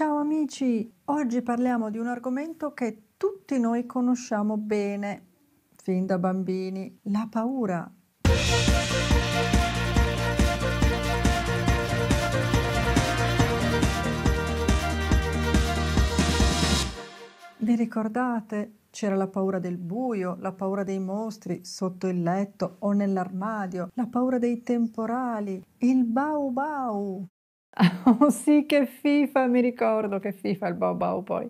Ciao amici, oggi parliamo di un argomento che tutti noi conosciamo bene, fin da bambini, la paura. Vi ricordate? C'era la paura del buio, la paura dei mostri sotto il letto o nell'armadio, la paura dei temporali, il bau bau, Oh sì, che FIFA, mi ricordo che FIFA il Bao poi.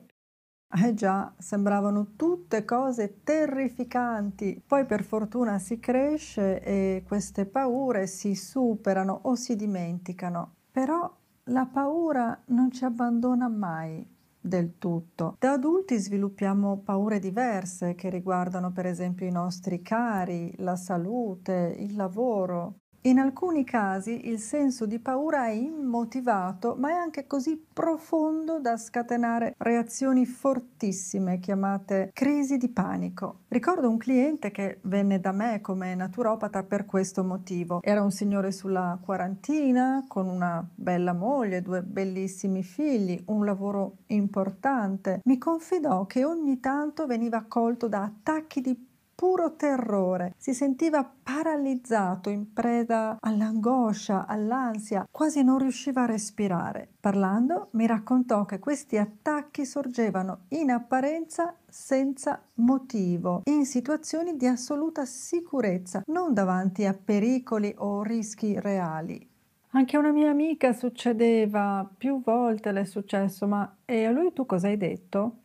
Eh già, sembravano tutte cose terrificanti. Poi per fortuna si cresce e queste paure si superano o si dimenticano. Però la paura non ci abbandona mai del tutto. Da adulti sviluppiamo paure diverse che riguardano per esempio i nostri cari, la salute, il lavoro. In alcuni casi il senso di paura è immotivato, ma è anche così profondo da scatenare reazioni fortissime chiamate crisi di panico. Ricordo un cliente che venne da me come naturopata per questo motivo. Era un signore sulla quarantina, con una bella moglie, due bellissimi figli, un lavoro importante. Mi confidò che ogni tanto veniva colto da attacchi di puro terrore, si sentiva paralizzato, in preda all'angoscia, all'ansia, quasi non riusciva a respirare. Parlando mi raccontò che questi attacchi sorgevano in apparenza senza motivo, in situazioni di assoluta sicurezza, non davanti a pericoli o rischi reali. Anche a una mia amica succedeva, più volte le è successo, ma e a lui tu cosa hai detto?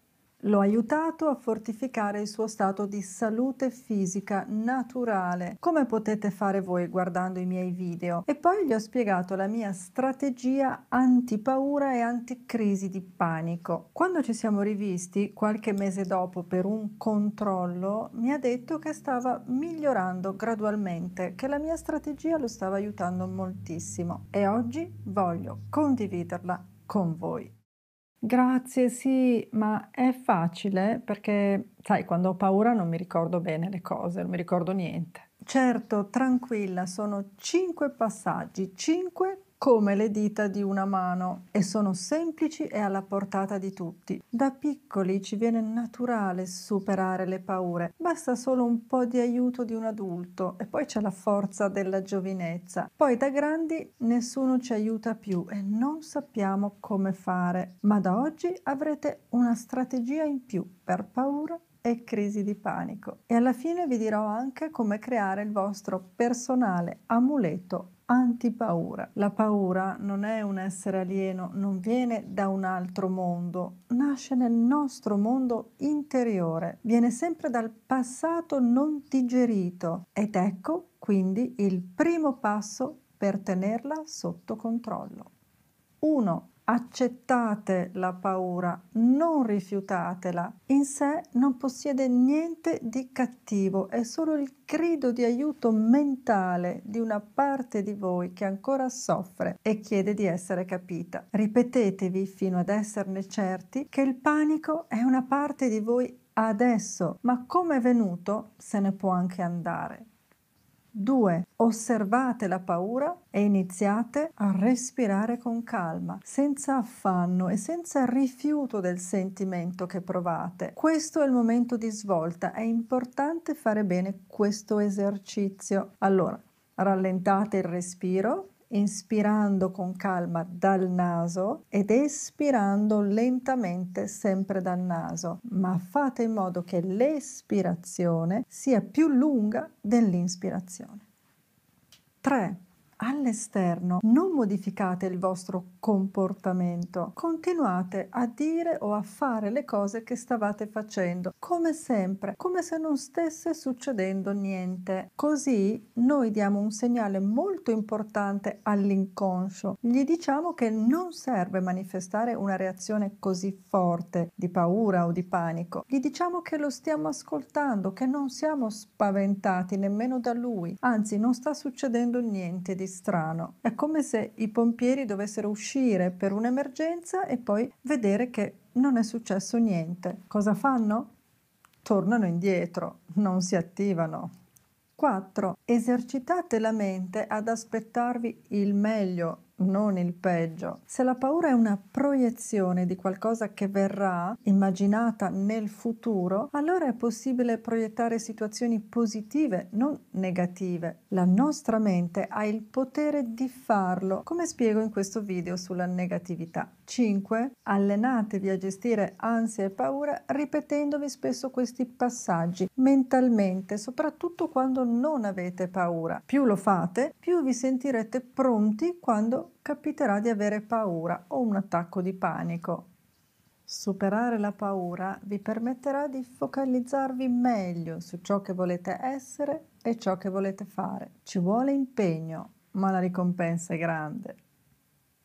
L'ho aiutato a fortificare il suo stato di salute fisica naturale, come potete fare voi guardando i miei video. E poi gli ho spiegato la mia strategia antipaura e anticrisi di panico. Quando ci siamo rivisti, qualche mese dopo, per un controllo, mi ha detto che stava migliorando gradualmente, che la mia strategia lo stava aiutando moltissimo. E oggi voglio condividerla con voi. Grazie, sì, ma è facile perché, sai, quando ho paura non mi ricordo bene le cose, non mi ricordo niente. Certo, tranquilla, sono cinque passaggi, cinque come le dita di una mano e sono semplici e alla portata di tutti. Da piccoli ci viene naturale superare le paure, basta solo un po' di aiuto di un adulto e poi c'è la forza della giovinezza. Poi da grandi nessuno ci aiuta più e non sappiamo come fare, ma da oggi avrete una strategia in più per paura e crisi di panico e alla fine vi dirò anche come creare il vostro personale amuleto antipaura. La paura non è un essere alieno, non viene da un altro mondo, nasce nel nostro mondo interiore, viene sempre dal passato non digerito ed ecco quindi il primo passo per tenerla sotto controllo. 1 accettate la paura, non rifiutatela. In sé non possiede niente di cattivo, è solo il grido di aiuto mentale di una parte di voi che ancora soffre e chiede di essere capita. Ripetetevi fino ad esserne certi che il panico è una parte di voi adesso, ma come è venuto se ne può anche andare. 2. Osservate la paura e iniziate a respirare con calma, senza affanno e senza rifiuto del sentimento che provate. Questo è il momento di svolta, è importante fare bene questo esercizio. Allora, rallentate il respiro, inspirando con calma dal naso ed espirando lentamente sempre dal naso, ma fate in modo che l'espirazione sia più lunga dell'inspirazione. 3 all'esterno non modificate il vostro comportamento, continuate a dire o a fare le cose che stavate facendo, come sempre, come se non stesse succedendo niente. Così noi diamo un segnale molto importante all'inconscio, gli diciamo che non serve manifestare una reazione così forte di paura o di panico, gli diciamo che lo stiamo ascoltando, che non siamo spaventati nemmeno da lui, anzi non sta succedendo niente di di strano. È come se i pompieri dovessero uscire per un'emergenza e poi vedere che non è successo niente. Cosa fanno? Tornano indietro, non si attivano. 4. Esercitate la mente ad aspettarvi il meglio non il peggio. Se la paura è una proiezione di qualcosa che verrà immaginata nel futuro, allora è possibile proiettare situazioni positive, non negative. La nostra mente ha il potere di farlo, come spiego in questo video sulla negatività. 5. Allenatevi a gestire ansia e paura ripetendovi spesso questi passaggi mentalmente, soprattutto quando non avete paura. Più lo fate, più vi sentirete pronti quando capiterà di avere paura o un attacco di panico. Superare la paura vi permetterà di focalizzarvi meglio su ciò che volete essere e ciò che volete fare. Ci vuole impegno, ma la ricompensa è grande.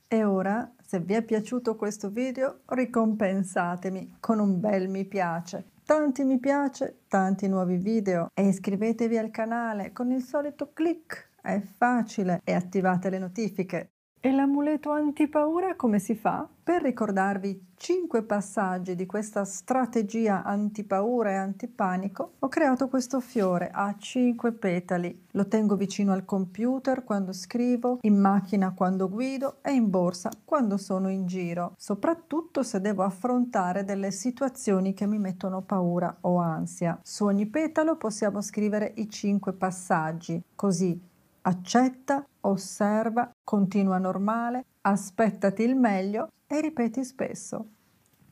E ora, se vi è piaciuto questo video, ricompensatemi con un bel mi piace. Tanti mi piace, tanti nuovi video e iscrivetevi al canale con il solito click, è facile, e attivate le notifiche. E l'amuleto antipaura come si fa? Per ricordarvi cinque passaggi di questa strategia antipaura e antipanico, ho creato questo fiore a cinque petali. Lo tengo vicino al computer quando scrivo, in macchina quando guido e in borsa quando sono in giro, soprattutto se devo affrontare delle situazioni che mi mettono paura o ansia. Su ogni petalo possiamo scrivere i cinque passaggi, così accetta, osserva, continua normale, aspettati il meglio e ripeti spesso.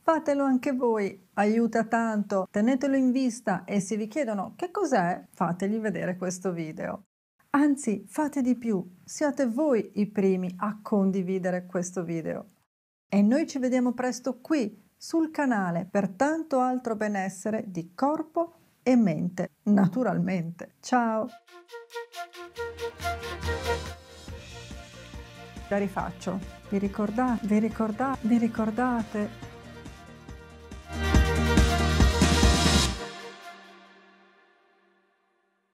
Fatelo anche voi, aiuta tanto, tenetelo in vista e se vi chiedono che cos'è, fategli vedere questo video. Anzi, fate di più, siate voi i primi a condividere questo video. E noi ci vediamo presto qui, sul canale, per tanto altro benessere di corpo e mente, naturalmente. Ciao! La rifaccio. Vi, ricordate, vi, ricordate, vi ricordate?